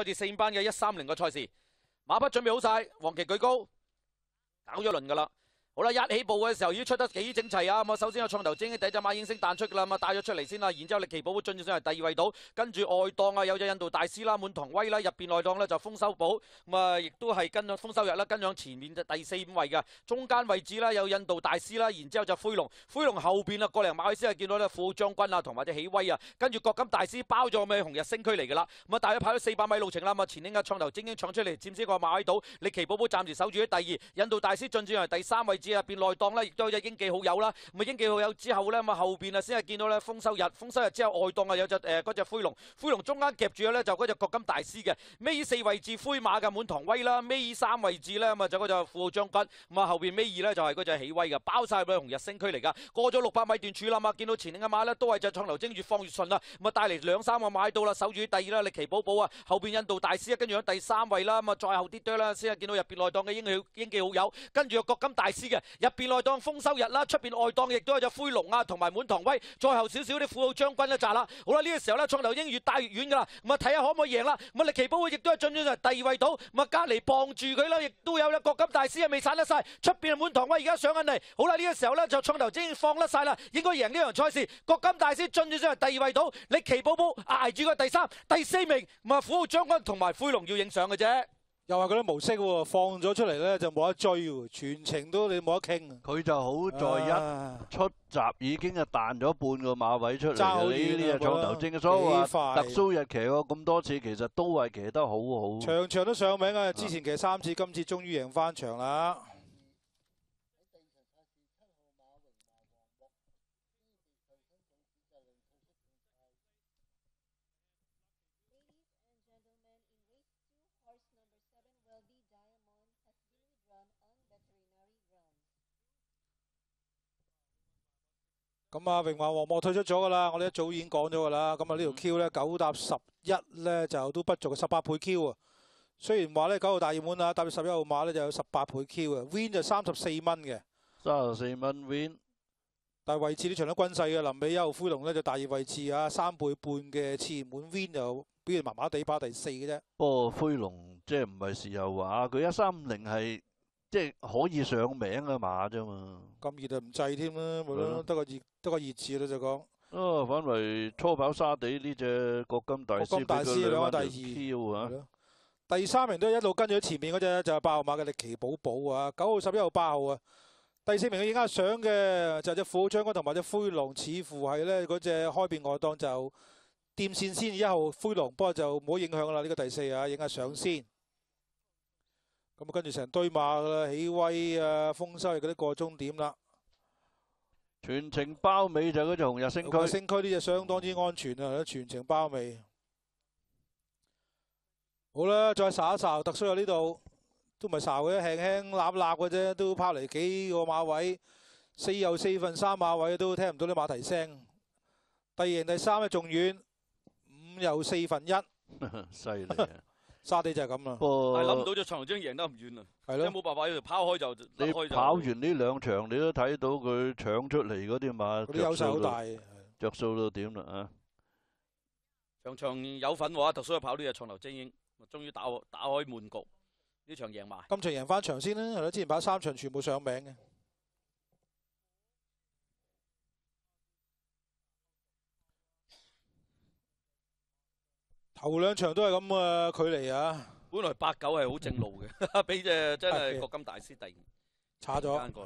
开住四班嘅一三零个赛事，马匹准备好晒，黄旗举高，搞咗轮噶啦。好啦，一起步嘅时候已经出得几整齐啊！咁啊，首先个创头精英第一只马影星弹出啦，咁啊带咗出嚟先啦，然之后力奇宝宝进咗上嚟第二位度，跟住外档啊有只印度大师啦，满堂威啦，入边内档咧就丰收宝，咁啊亦都系跟咗丰收日啦，跟上前面就第四五位嘅中间位置啦有印度大师啦，然之后就灰龙，灰龙后边啊过嚟马海斯啊见到咧富将军啊同埋者喜威啊，跟住国金大师包咗咩尾红日升区嚟噶啦，咁啊大约跑咗四百米路程啦，咁啊前年嘅创头精英抢出嚟，占先个马海岛，力奇宝宝暂时守住喺第二，印度大师进住上嚟第三位置。入边内档咧，亦都有只英记好友啦。咁啊，英记好友之后咧，咁啊后边啊先系见到咧丰收日。丰收日之后，外档啊有只诶嗰只灰龙，灰龙中间夹住咧就嗰只国金大师嘅。尾四位置灰马嘅满堂威啦，尾三位置咧咁啊就嗰只富将军。咁啊后边尾二咧就系嗰只喜威嘅，包晒嘅红日升区嚟噶。过咗六百米段柱啦，嘛，见到前嘅马咧都系只创流精越放越顺啦。咁啊带嚟两三个买到啦，守住第二啦力奇宝宝啊，后边印度大师啊，跟住喺第三位啦，咁啊再后啲多啦先系见到入边内档嘅英记英记好友，跟住个国金大师。嘅，入边内档丰收日啦，出边外档亦都有只灰龙啊，同埋满堂威，再后少少啲富豪将军一扎啦。好啦，呢个时候咧，创头鹰越打越远噶啦，咁啊睇下可唔可以赢啦。啊力奇宝亦都系进咗嚟第二位到，咁啊隔篱傍住佢啦，亦都有啦国金大师啊未散得晒，出边系满堂威而家上紧嚟。好啦，呢个时候咧就创头鹰放得晒啦，应该赢呢场赛事。国金大师进咗上第二位到，力奇宝宝挨住个第三、第四名，咁啊富豪将军同埋灰龙要影相嘅啫。又話嗰啲模式喎，放咗出嚟咧就冇得追喎，全程都你冇得傾。佢就好在一出闸已經就彈咗半個馬位出嚟。呢啲就創頭精以啊，特苏日骑过咁多次，其實都係騎得好好。場場都上名啊！之前騎三次，今次終於贏翻場啦。咁啊，荣华王莫退出咗噶啦，我哋一早已经讲咗噶啦。咁啊呢条 Q 咧九搭十一咧就都不足十八倍 Q 啊。虽然话咧九号大热门啊，搭住十一号码咧就有十八倍 Q 啊。Win 就三十四蚊嘅，三十四蚊 Win。但系位置呢场都均势嘅，林美号灰龙咧就大热位置啊，三倍半嘅次热门 Win 就表现麻麻地吧，第四嘅啫。哦，灰龙即系唔系时候话，佢一三五零系。即係可以上名嘅馬啫嘛，咁熱就唔制添啦，咪咯，得個熱得个热字啦就講。哦，反为初跑沙地呢只國金大師嗰兩匹就飄啊。第三名都一路跟住前面嗰只就八號馬嘅力奇寶寶啊，九號十一號八號啊，第四名佢影下相嘅就只火將軍同埋只灰狼，似乎係咧嗰只開边外档就掂線先二一號灰狼，不過就唔好影響啦呢個第四啊，影下相先。咁跟住成堆馬噶啦，起威啊，風收嗰啲過終點啦，全程包尾就嗰條紅日星區。星區呢就相當之安全啊，全程包尾。好啦，再睄一睄，特殊喺呢度，都唔係睄嘅，輕輕立立嘅啫，都拍嚟幾個馬位，四又四分三馬位都聽唔到啲馬蹄聲。第二、第三咧仲遠，五又四分一。犀利啊！沙地就系咁啦，系谂到只长流精英赢得唔远啊！系咯，冇办法要抛开就你跑完呢两场，你都睇到佢抢出嚟嗰啲马，啲优势好大，着数到点啦啊！场场有份嘅话，喎，头先跑呢只长流精英，终于打打开门局，呢场赢埋，今场赢翻场先啦，系咯，之前跑三场全部上名嘅。头两场都系咁啊，距离啊，本来八九系好正路嘅，俾只真系国金大师突然差咗。嚟。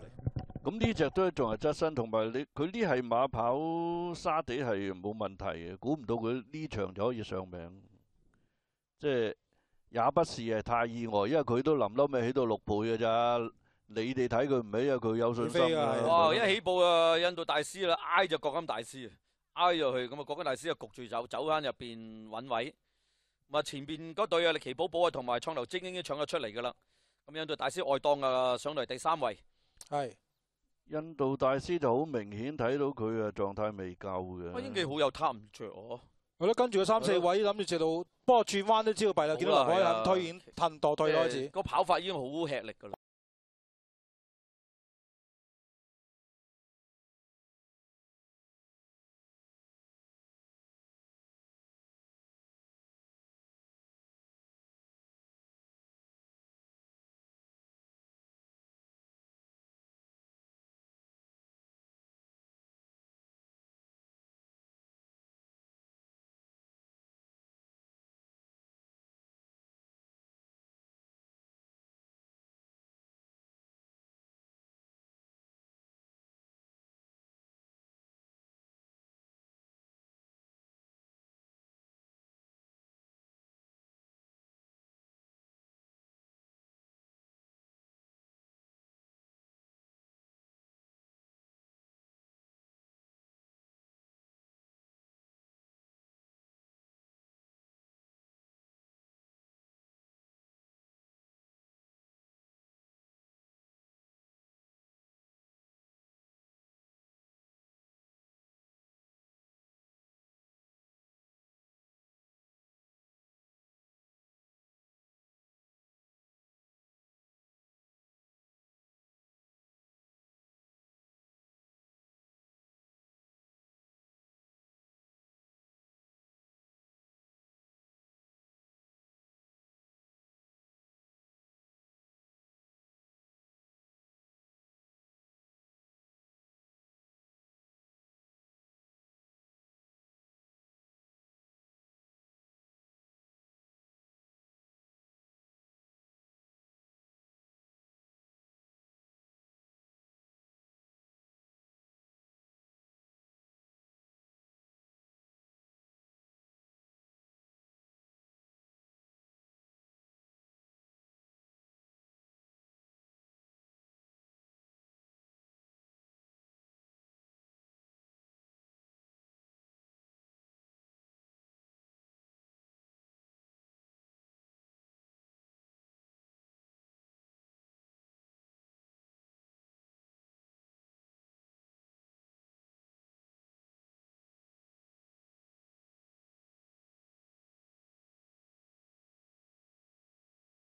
咁呢只都仲系侧身，同埋你佢呢系马跑沙地系冇问题嘅，估唔到佢呢场就可以上名，即系也不是系太意外，因为佢都临嬲未起到六倍嘅咋。你哋睇佢唔起啊，佢有信心啊。哇，一起步啊，印度大师啦，挨就国金大师，挨入去咁啊，国金大师就焗住走，走翻入边稳位。啊！前边嗰对啊力奇宝宝啊，同埋创流精英已经抢咗出嚟噶啦。咁印度大师外档啊，上到嚟第三位。系印度大师就好明显睇到佢啊状态未够嘅。阿英记好有贪著，系咯。跟住佢三四位谂住直到，不过转弯都知道弊啦。见刘海汉退演，褪堕退开始。个跑法已经好吃力噶啦。